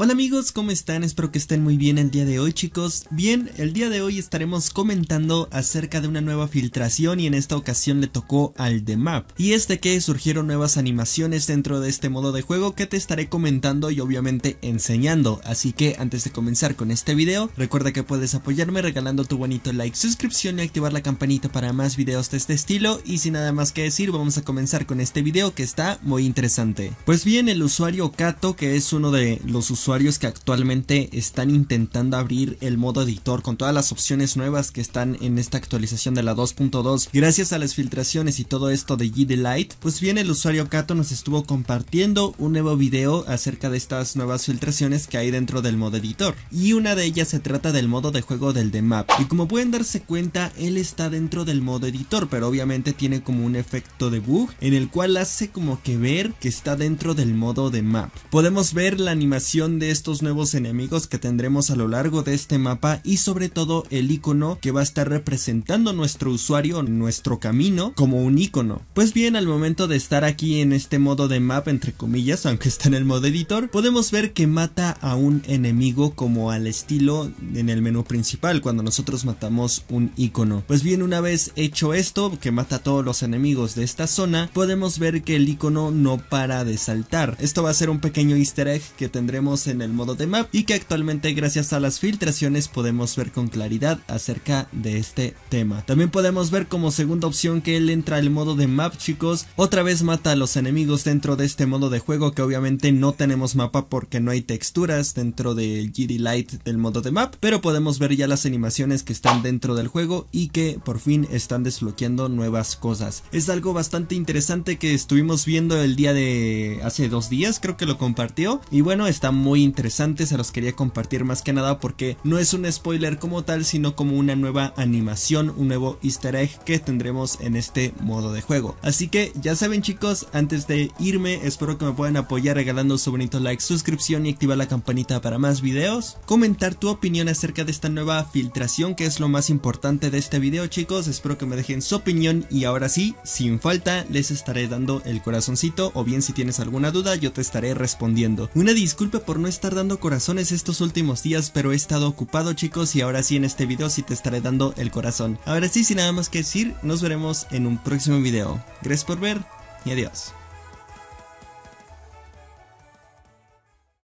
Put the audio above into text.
Hola amigos, ¿cómo están? Espero que estén muy bien el día de hoy chicos. Bien, el día de hoy estaremos comentando acerca de una nueva filtración y en esta ocasión le tocó al The Map. Y es de que surgieron nuevas animaciones dentro de este modo de juego que te estaré comentando y obviamente enseñando. Así que antes de comenzar con este video, recuerda que puedes apoyarme regalando tu bonito like, suscripción y activar la campanita para más videos de este estilo. Y sin nada más que decir, vamos a comenzar con este video que está muy interesante. Pues bien, el usuario Kato, que es uno de los usuarios usuarios que actualmente están intentando abrir el modo editor con todas las opciones nuevas que están en esta actualización de la 2.2. Gracias a las filtraciones y todo esto de G Light pues bien el usuario Kato nos estuvo compartiendo un nuevo video acerca de estas nuevas filtraciones que hay dentro del modo editor. Y una de ellas se trata del modo de juego del de Map. Y como pueden darse cuenta, él está dentro del modo editor, pero obviamente tiene como un efecto de bug en el cual hace como que ver que está dentro del modo de map. Podemos ver la animación de estos nuevos enemigos que tendremos a lo largo de este mapa y sobre todo el icono que va a estar representando nuestro usuario, nuestro camino, como un icono. Pues bien, al momento de estar aquí en este modo de mapa, entre comillas, aunque está en el modo editor, podemos ver que mata a un enemigo como al estilo en el menú principal, cuando nosotros matamos un icono. Pues bien, una vez hecho esto, que mata a todos los enemigos de esta zona, podemos ver que el icono no para de saltar. Esto va a ser un pequeño easter egg que tendremos en el modo de map y que actualmente gracias a las filtraciones podemos ver con claridad acerca de este tema. También podemos ver como segunda opción que él entra al modo de map chicos, otra vez mata a los enemigos dentro de este modo de juego que obviamente no tenemos mapa porque no hay texturas dentro del GD Light del modo de map, pero podemos ver ya las animaciones que están dentro del juego y que por fin están desbloqueando nuevas cosas. Es algo bastante interesante que estuvimos viendo el día de hace dos días, creo que lo compartió y bueno, está muy Interesante, interesantes, se los quería compartir más que nada porque no es un spoiler como tal, sino como una nueva animación, un nuevo easter egg que tendremos en este modo de juego. Así que ya saben chicos, antes de irme, espero que me puedan apoyar regalando su bonito like, suscripción y activar la campanita para más videos. Comentar tu opinión acerca de esta nueva filtración que es lo más importante de este video chicos, espero que me dejen su opinión y ahora sí, sin falta, les estaré dando el corazoncito o bien si tienes alguna duda yo te estaré respondiendo. Una disculpa por no estar dando corazones estos últimos días, pero he estado ocupado chicos y ahora sí en este video sí te estaré dando el corazón. Ahora sí, sin nada más que decir, nos veremos en un próximo video. Gracias por ver y adiós.